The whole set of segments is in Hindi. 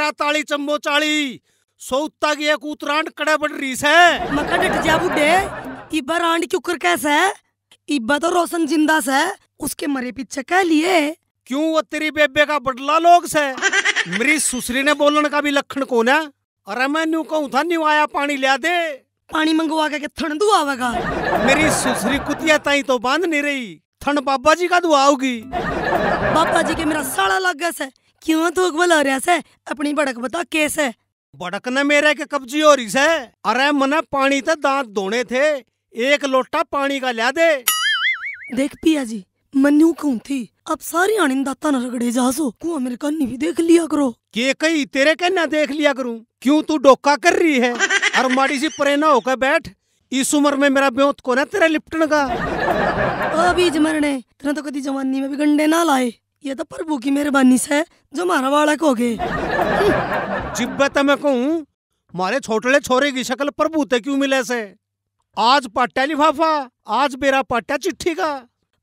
तेरा ताली चंबो चाली सोता की एक उतरांड कड़े बड़ रीस है मक्का डट जा बुड्ढे इब्बा रांड क्यों कर कैसा है इब्बा तो रोशन जिंदा से उसके मरे पीछे कह लिए क्यों वो तेरी बेबे का बदला लोग से मेरी सुसरी ने बोलन का भी लक्षण कौन है अरे मैं न्यू कहूँ था न्यू आया पानी लिया दे पानी मंगवा के थन दू आवेगा मेरी सुसरी कुतिया ताई तो बांध नहीं रही थन बाबा जी का दुआओगी बाबा जी के मेरा साला लग गया क्यों थूक बोला रहा से अपनी भड़क बता कैसे भड़क ने मेरे के कब्जी हो रही से अरे मने पानी तो दांत धोने थे एक लोटा पानी का लिया दे देख पिया जी मनु कौन थी अब सारी आनंदाता न रगड़े जासो कुआ मेरे कन्नी भी देख लिया करो के कई तेरे कहना देख लिया करूं क्यों तू डोका कर रही है और माड़ी सी परेना होकर बैठ इस उम्र में मेरा ब्योत को ना तेरा लिपटन का अभी जमरने तेरा तो कभी जवानी में भी गंडे ना लाए ये तो प्रभु की मेहरबानी से जो हमारा वाला हो गए जिब्बत मैं कहूँ मारे छोटले छोरे की शक्ल प्रभु ते क्यों मिले से आज पाटा लिफाफा आज मेरा पाटा चिट्ठी का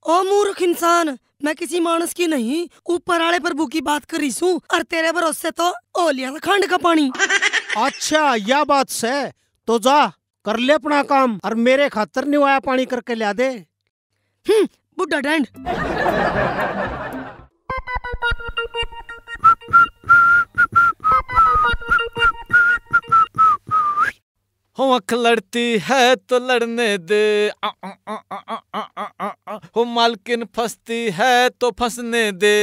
ओ मूर्ख इंसान मैं किसी मानस की नहीं ऊपर वाले प्रभु की बात करी सू और तेरे भरोसे तो ओ लिया खंड का पानी अच्छा यह बात से तो जा कर ले अपना काम और मेरे खातर निवाया पानी करके लिया दे हम्म, बुढ़ा डैंड होमक लड़ती है तो लड़ने दे आ, हो मालकिन फंसती है तो फंसने दे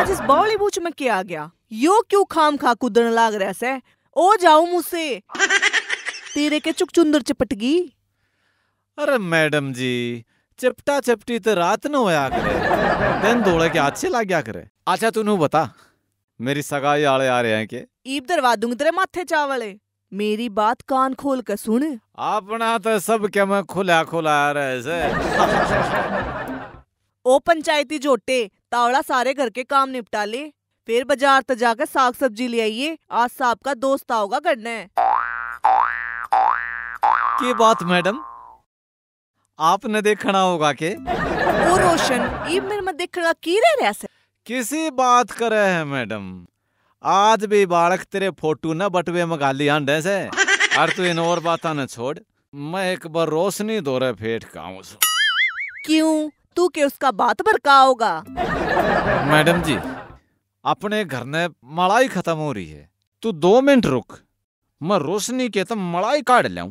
आज इस बावली बूच में क्या आ गया यो क्यों खाम खा कुदन लाग रहा से ओ जाऊ मुसे तेरे के चुक चुंदर चिपट गई अरे मैडम जी चिपटा चिपटी तो रात न होया करे दिन दौड़े के अच्छे लग गया करे अच्छा तू बता मेरी सगाई आले आ रहे हैं के ईब दरवा दूंगी तेरे माथे चावले मेरी बात कान खोल के सुन अपना तो सब के मैं खुला खुला आ रहे से ओ पंचायती जोटे तावड़ा सारे घर के काम निपटा ले फिर बाजार तक जाकर साग सब्जी ले आइए आज साहब का दोस्त आओगा करने की बात मैडम आपने देखना होगा के ओ रोशन ई मेरे में देखना की रह रहा से किसी बात करे है मैडम आज भी बालक तेरे फोटो न बटवे में गाली आंडे से और तू इन और बात न छोड़ मैं एक बार रोशनी दौरे फेट खाऊं क्यों तू के उसका बात पर का होगा मैडम जी अपने घर ने मलाई खत्म हो रही है तू दो मिनट रुक मैं रोशनी के तो मलाई काट लिया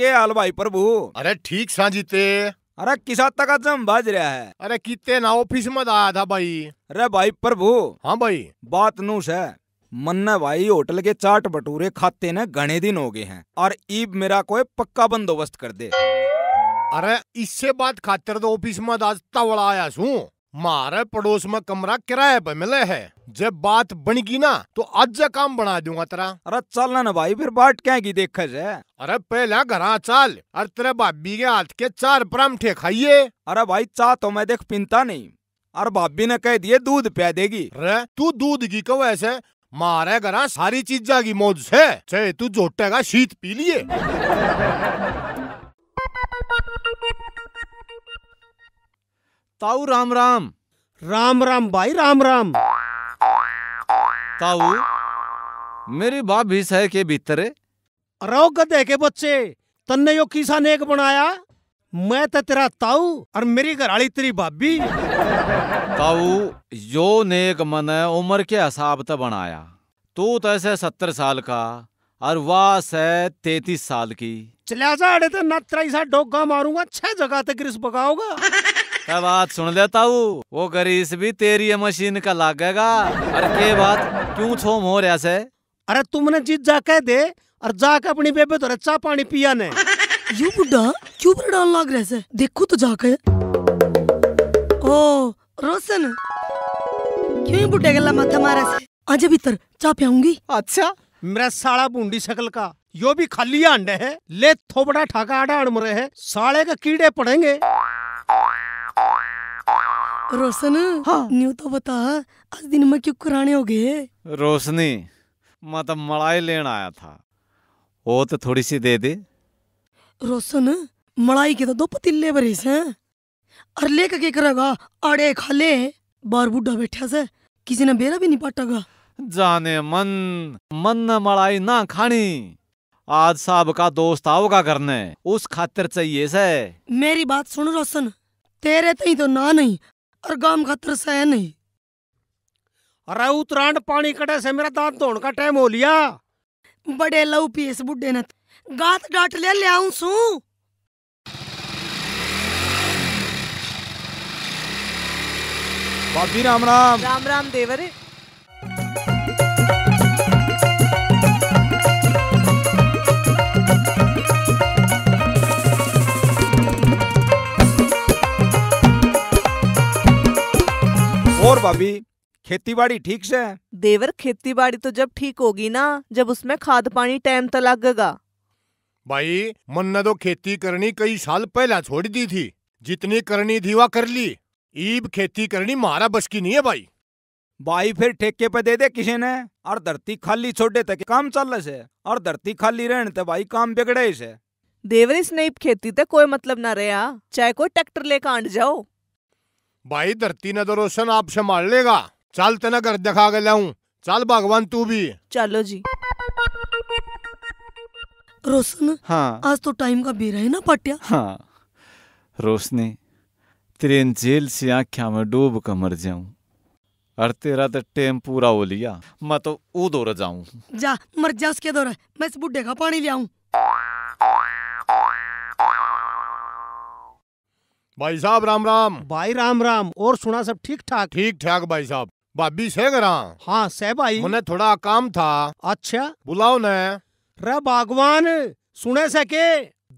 के हाल भाई प्रभु अरे ठीक सा जीते अरे किसा तक जम बाज रहा है अरे कितने ना ऑफिस में तो आया था भाई अरे भाई प्रभु हाँ भाई बात नूस है मन्ना भाई होटल के चाट भटूरे खाते ने घने दिन हो गए हैं और ईब मेरा कोई पक्का बंदोबस्त कर दे अरे इससे बात खातिर तो ऑफिस में तो आज तवड़ा आया सू मारे पड़ोस में कमरा किराए पे मिले है जब बात बनगी ना तो आज काम बना दूंगा तेरा अरे चल ना भाई फिर बात क्या की देखे से अरे पहला घर चाल अरे तेरे भाभी के हाथ के चार परमठे खाइए अरे भाई चाह तो मैं देख पिनता नहीं अरे भाभी ने कह दिए दूध पिया देगी अरे तू दूध की कहो ऐसे मारे घर सारी चीज जागी मौज है चाहे तू जोटे शीत पी लिए ताऊ राम राम राम राम भाई राम राम ताऊ मेरी बाप भी सह के भीतर रो गधे के बच्चे तन्ने यो किसा नेक बनाया मैं तो तेरा ताऊ और मेरी घराली तेरी भाभी ताऊ जो नेक मन उम्र के हिसाब से बनाया तू तो ऐसे सत्तर साल का और वाह से तैतीस साल की चलिया जा अड़े तो ना तेरा डोगा मारूंगा छह जगह तक रिस बगाओगा बात सुन लेता हूँ वो गरीस भी तेरी मशीन का लागेगा अरे के बात क्यों छोम हो रहा से अरे तुमने जीत जा कह दे और जाके अपनी बेबे तो रच्चा पानी पिया ने यू बुढ़ा क्यों बड़ा डाल लाग रहे से देखो तो जाके ओ रोशन क्यों बुढ़े गला माथा मारा से आज भीतर चा पियाऊंगी अच्छा मेरा साला बूंदी शक्ल का यो भी खाली अंडे है ले थोबड़ा ठाका आड़ा अड़म रहे है साले के कीड़े पड़ेंगे रोशन हाँ न्यू तो बता आज दिन में क्यों कुराने हो गए रोशनी मैं तो मड़ाई लेन आया था वो तो थोड़ी सी दे दे रोशन मड़ाई के तो दो पतीले भरे से और लेके के करेगा अड़े खाले बार बुढ़ा बैठा से किसी ने बेरा भी नहीं पाटेगा जाने मन मन न मड़ाई ना खानी आज साहब का दोस्त आओगा करने उस खातिर चाहिए से मेरी बात सुन रोशन तेरे तई तो, तो ना नहीं और गांव खातर सह नहीं अरे उतराण पानी कटे से मेरा दांत धोन का टाइम हो लिया बड़े लव पीस बुड्ढे ने तो। गात डाट ले ले आऊं सू बाबी राम राम राम राम देवरे और भाभी बाड़ी ठीक से देवर बाड़ी तो जब ठीक होगी ना जब उसमें खाद पानी टाइम तो लगेगा भाई मन ने तो खेती करनी कई साल पहले छोड़ दी थी जितनी करनी थी वह कर ली ईब खेती करनी मारा बस की नहीं है भाई भाई फिर ठेके पे दे दे किसी ने और धरती खाली छोड़े तक काम चल से और धरती खाली रहने तो भाई काम बिगड़े से देवर इसने खेती तक कोई मतलब ना रहा चाहे कोई ट्रैक्टर लेकर आंट जाओ भाई धरती ने तो रोशन आप संभाल लेगा चल तेना घर दिखा के लाऊ चल भगवान तू भी चलो जी रोशन हाँ आज तो टाइम का बेरा है ना पटिया हाँ रोशनी तेरे जेल से आख्या में डूब कर मर जाऊं और तेरा तो टाइम पूरा हो लिया मैं तो ऊ दौर जाऊं जा मर जा उसके दौर मैं इस बुढ़े का पानी ले आऊं भाई साहब राम राम भाई राम राम और सुना सब ठीक ठाक ठीक ठाक भाई साहब भाभी से करा हाँ सह भाई मैंने थोड़ा काम था अच्छा बुलाओ न रे भगवान सुने सके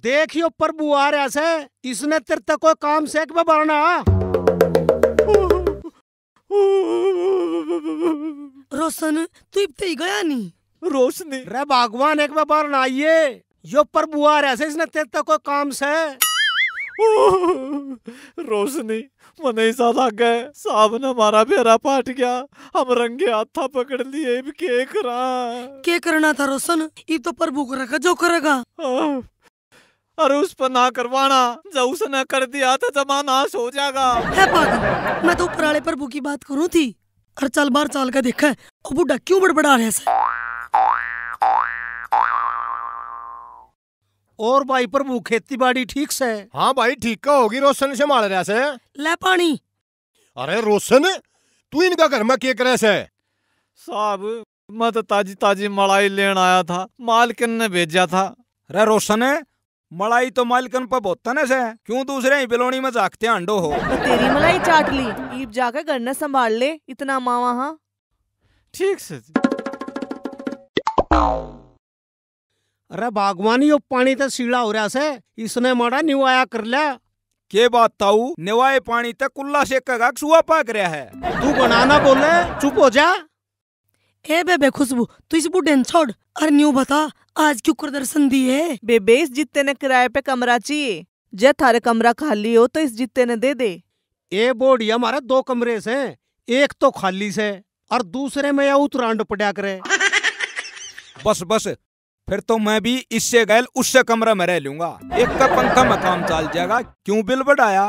देखियो प्रभु आ रहा से इसने तेरे तक कोई काम से में रोशन तू इबते ही गया नहीं रोशनी रे भगवान एक बार बार आइए यो प्रभु आ रहा से इसने तेरे तक कोई काम से रोशनी मने लग गए साहब ने हमारा बेरा पाट गया हम रंगे हाथा पकड़ लिए के करा के करना था रोशन ये तो प्रभु करेगा जो करेगा अरे उस पर ना करवाना जब उसने कर दिया तो जमा नाश हो जाएगा है पागल मैं तो ऊपर प्रभु की बात करूं थी अरे चल बार चाल का देखा है और बूढ़ा क्यों बड़बड़ा रहा है और भाई प्रभु खेती बाड़ी ठीक से हाँ भाई ठीक होगी रोशन से माल रहा से ले पानी अरे रोशन तू इनका घर में क्या करे से साहब मैं तो ताजी ताजी मलाई लेन आया था मालकिन ने भेजा था अरे रोशन मलाई तो मालकन पर बहुत तने से क्यों दूसरे ही बिलोनी में जागते अंडो हो तो तेरी मलाई चाट ली ईब जाके घर न संभाल ले इतना मावा हाँ ठीक से अरे बागवानी यो पानी तो सीड़ा हो रहा से इसने माड़ा निवाया कर लिया के बात ताऊ निवाए पानी तक कुल्ला से का सुआ पाक रहा है तू बनाना बोले चुप हो जा ए बेबे खुशबू तू इस बुढ़े छोड़ और न्यू बता आज क्यों कर दर्शन दी है बेबे इस जितने ने किराए पे कमरा चाहिए जे थारे कमरा खाली हो तो इस जितने ने दे दे ए बोर्ड ये हमारे दो कमरे से एक तो खाली से और दूसरे में यह उतरांड पड़ा करे बस बस फिर तो मैं भी इससे गैल उससे कमरा में रह लूंगा एक का पंखा में काम चल जाएगा क्यों बिल बढ़ाया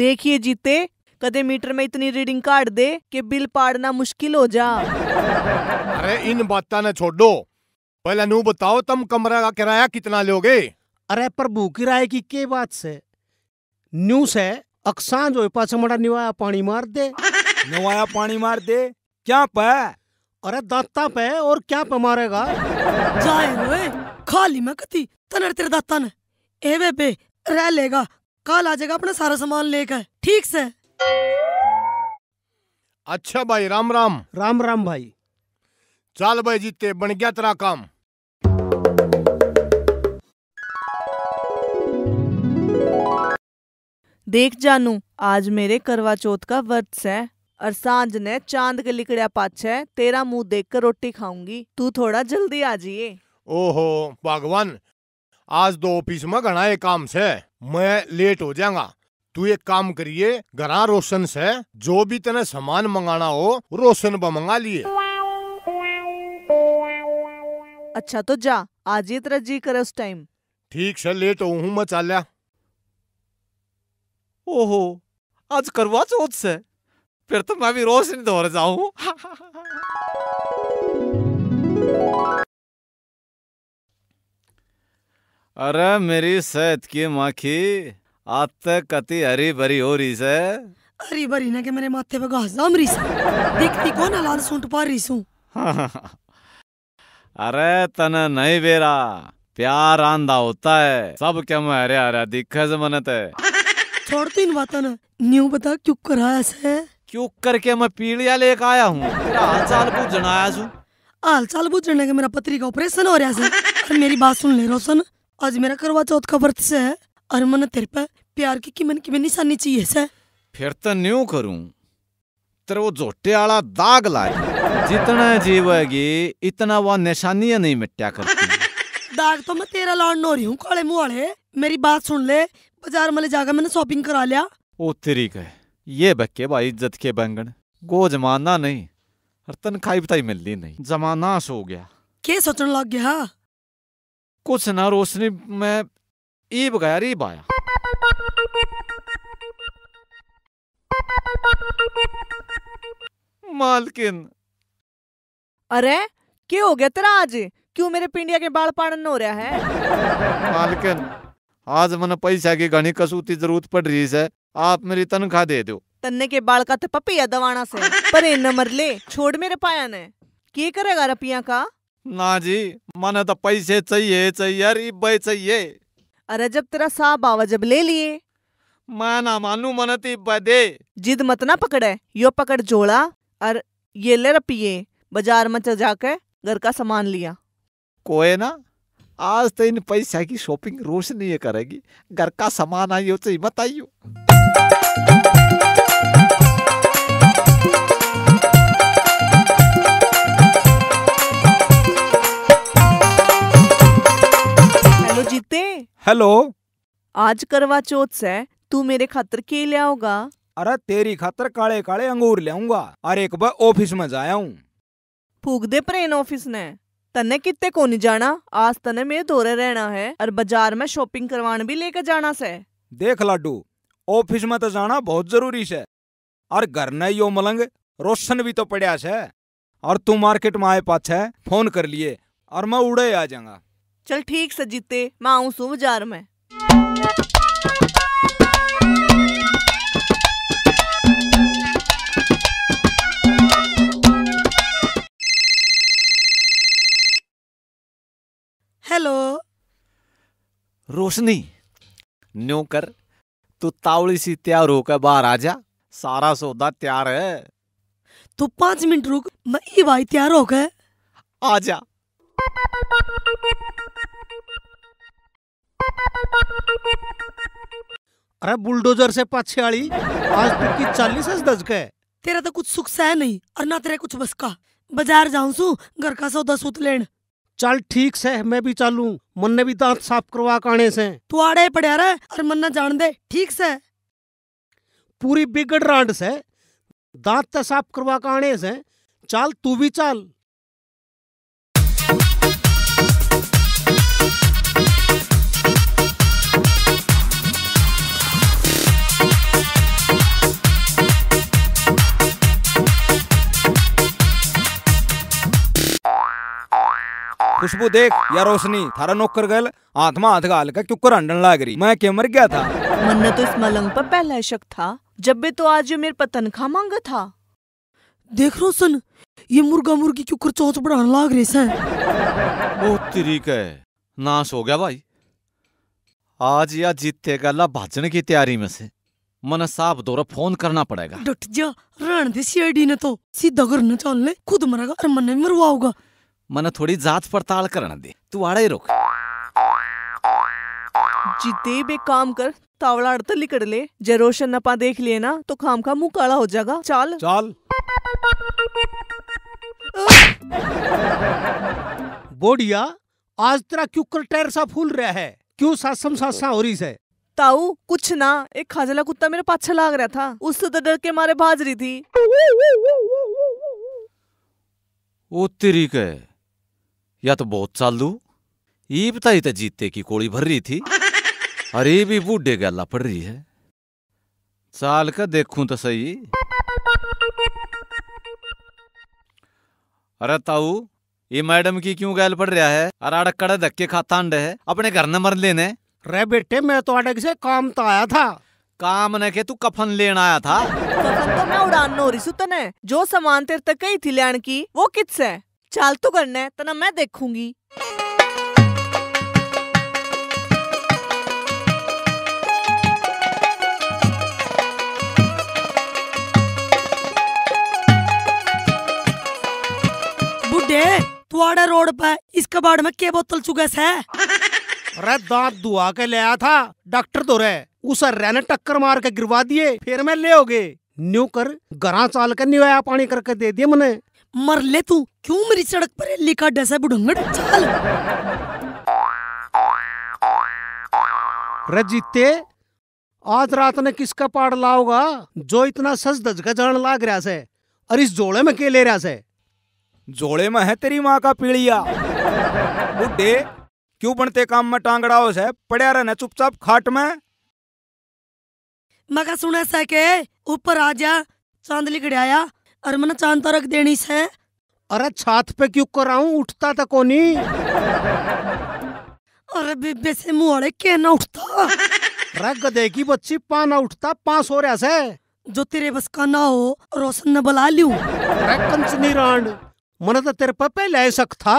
देखिए जीते कदे मीटर में इतनी रीडिंग कार्ड दे कि बिल पाड़ना मुश्किल हो जा अरे इन बातों ने छोड़ो पहले नू बताओ तुम कमरे का किराया कितना लोगे अरे प्रभु किराए की के बात से न्यू से अक्सांज हो पाछे मोड़ा निवाया पानी मार दे निवाया पानी मार दे क्या पा अरे दाता पे और क्या पे मारेगा जाए रोए खाली मैं कती तनर तेरे दाता ने एवे पे रह लेगा कल आ जाएगा अपना सारा सामान लेकर ठीक से अच्छा भाई राम राम राम राम भाई चल भाई जीते बन गया तेरा काम देख जानू आज मेरे करवा चौथ का व्रत है और सांझ ने चांद के लिकड़िया पाछे तेरा मुंह देखकर रोटी खाऊंगी तू थोड़ा जल्दी आ जाइए ओहो भगवान आज दो तो ऑफिस में घना एक काम से मैं लेट हो जाऊंगा तू एक काम करिए घर रोशन से जो भी तेने सामान मंगाना हो रोशन ब मंगा लिए अच्छा तो जा आज ही तेरा जी करे उस टाइम ठीक से लेट हो हूँ मैं चाल्या ओहो आज करवा चौथ से फिर तो मैं भी रोज नहीं दौड़ जाऊं अरे मेरी सेहत की माखी आज तक कति हरी भरी हो रही से हरी भरी ना के मेरे माथे पे घास जम रही से देखती कौन लाल सूट पा रही सू अरे तने नहीं बेरा प्यार आंधा होता है सब क्या मैं हरे हरा दिखे से मन छोड़ती तो इन न्यू बता क्यों कराया से क्यों करके मैं पीड़िया लेकर आया हूँ हाल चाल पूछना आया छू हाल चाल पूछने का मेरा पत्री का ऑपरेशन हो रहा है मेरी बात सुन ले रोशन आज मेरा करवा चौथ का व्रत से है और मन तेरे पे प्यार की किमन किमन निशानी चाहिए से फिर तो न्यू करूं तेरे वो जोटे वाला दाग लाए जितना जीवेगी इतना वह निशानियां नहीं मिट्टा कर दाग तो मैं तेरा लाड़न हो रही हूँ काले मुँह वाले मेरी बात सुन ले बाजार में जाकर मैंने शॉपिंग करा लिया ओ तेरी कहे ये बक्के भाई इज्जत के बैंगन गो जमाना नहीं हर तनखाई बताई मिलती नहीं जमाना सो गया के सोच लग गया कुछ ना रोशनी में ईब गया रे बाया मालकिन अरे क्या हो गया तेरा आज क्यों मेरे पिंडिया के बाल पाड़न हो रहा है मालकिन आज मन पैसा की घनी कसूती जरूरत पड़ रही है आप मेरी तनख्वाह दे दो तन्ने के बाल का तो पपिया दवाना से पर इन नंबर ले छोड़ मेरे पाया ने क्या करेगा रपिया का ना जी मन तो पैसे चाहिए चाहिए रिब्बे चाहिए अरे जब तेरा साहब बाबा जब ले लिए मैं ना मानू मन तो दे जिद मत ना पकड़े यो पकड़ जोड़ा और ये ले रपिये बाजार में चल जाके घर का सामान लिया कोई ना आज तो इन पैसा की शॉपिंग रोशनी करेगी घर का सामान आइयो चाहिए तो बताइयो हेलो आज करवा चौथ से तू मेरे खातर के लिया होगा अरे तेरी खातर काले काले अंगूर लियाऊंगा अरे एक बार ऑफिस में जाया हूँ फूक दे इन ऑफिस ने तने कितने को नहीं जाना आज तने मेरे दौरे रहना है और बाजार में शॉपिंग करवाने भी लेकर जाना से देख लाडू ऑफिस में तो जाना बहुत जरूरी है और घर ने यो मलंग रोशन भी तो पड़ा है और तू मार्केट में आए पाछे फोन कर लिए और मैं उड़े आ जाऊंगा चल ठीक सजीते मैं आऊं सू बाजार में हेलो रोशनी न्यू कर तू तावड़ी सी तैयार होकर बाहर आ जा सारा सौदा तैयार है तू पांच मिनट रुक मैं ई भाई तैयार होकर आ जा अरे बुलडोजर से पाछे आली आज तक की चालीस दस गए तेरा तो कुछ सुख सह नहीं और ना तेरे कुछ बस का बाजार जाऊं सू घर का सौदा सूत लेन चल ठीक से मैं भी चालू मन ने भी दांत साफ करवा काने से तू आड़े पड़या रे और मन जान दे ठीक से पूरी बिगड़ रांड से दांत साफ करवा काने से चल तू भी चल खुशबू देख या रोशनी थारा नौकर गल आत्मा हाथ गाल का क्यूकर हंडन लाग रही मैं के मर गया था मन्ने तो इस मलंग पर पहला शक था जब भी तो आज मेरे पर तनख्वाह मांगा था देख रो ये मुर्गा मुर्गी क्यूकर चौच बढ़ाने लाग रहे सर बहुत तरीक है नाश हो गया भाई आज या जीते गला भाजन की तैयारी में से मन साफ दोरा फोन करना पड़ेगा डट जा रण दे सीआईडी ने तो सीधा घर न चल ले खुद मरेगा और मन मरवाओगा मन थोड़ी जांच पड़ताल करना दे तू आड़े रोक जीते बे काम कर तावला अड़तली कर ले जे रोशन नपा देख लिए ना तो खाम का मुंह काला हो जाएगा चाल चाल बोडिया आज तेरा क्यों कर टायर सा फूल रहा है क्यों सासम सासा हो रही है ताऊ कुछ ना एक खाजला कुत्ता मेरे पाछा लाग रहा था उससे तो डर के मारे भाज रही थी ओ तेरी कह या तो बहुत चालू ये बताई तो जीते की कोड़ी भर रही थी अरे भी बूढ़े गला पड़ रही है चाल का देखूं तो सही अरे ताऊ ये मैडम की क्यों गैल पड़ रहा है अरे अड़कड़े धक्के खाता अंडे है अपने घर न मर लेने रे बेटे मैं तो अड़क से काम तो आया था काम ने के तू कफन लेन आया था कफन तो मैं उड़ान नो रही सुतने जो सामान तेरे तक ही थी लेन की वो कित से चाल तो करना है ना मैं देखूंगी बुढ़े तुआड़ा रोड पर इस कबाड़ में के बोतल चुगस है अरे दांत दुआ के ले आया था डॉक्टर तो रे उस ने टक्कर मार के गिरवा दिए फिर मैं ले होगे न्यू कर गरा चाल कर आया पानी करके दे दिए मैंने मर ले तू क्यों मेरी सड़क पर लिखा डसा बुढ़ंगट चल रजिते आज रात ने किसका पाड़ लाओगा जो इतना सज धज का जान लाग रहा से और इस जोड़े में के ले रहा से जोड़े में है तेरी माँ का पीड़िया बुढ़े क्यों बनते काम में टांगड़ा हो से पड़े रहना चुपचाप खाट में मगा सुना सके ऊपर आ जा चांदली गड़ाया और चांद तो रख देनी से अरे छात पे क्यों कराऊं उठता था तो कोनी अरे बेबे से मुहड़े के ना उठता रग देगी बच्ची पाना उठता पांच हो रहा से जो तेरे बस का ना हो रोशन ने बुला लू कंचनी रांड मन तो तेरे पे पहले शक था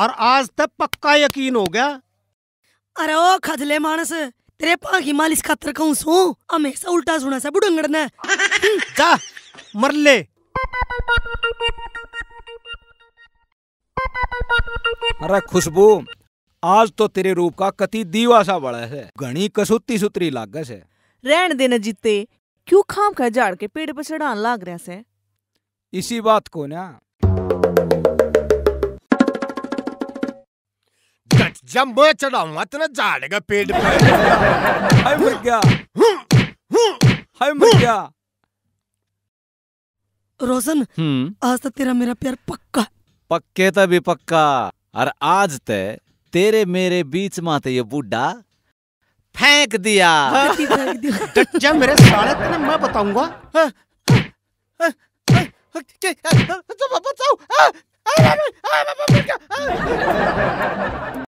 और आज तक पक्का यकीन हो गया अरे ओ खजले मानस तेरे पा की मालिश खातर कहूं सो हमेशा उल्टा सुना सा बुढ़ंगड़ ने जा मर ले अरे खुशबू आज तो तेरे रूप का कति दीवा सा बड़ा है घनी कसूती सुतरी लाग से रहन देना जीते क्यों खाम का झाड़ के पेड़ पर चढ़ान लाग रहा से इसी बात को ना जब मैं चढ़ाऊंगा तो ना झाड़ेगा पेड़ पे हाय मर गया हाय मर गया रोशन आज तक तेरा मेरा प्यार पक्का पक्के तभी पक्का और आज ते तेरे मेरे बीच माते ये बूढ़ा फेंक दिया टच्चा मेरे साले तेरे मैं बताऊंगा बचाओ